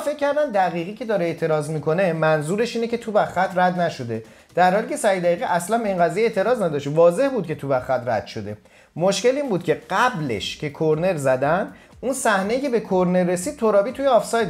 فکر کردن دقیقی که داره اعتراض میکنه منظورش اینه که تو خط رد نشده در حالی که سعید دقیقی اصلا به این قضیه اعتراض نداشته واضح بود که تو خط رد شده مشکل این بود که قبلش که کرنر زدن اون صحنه که به کورنر رسید ترابی توی آفساید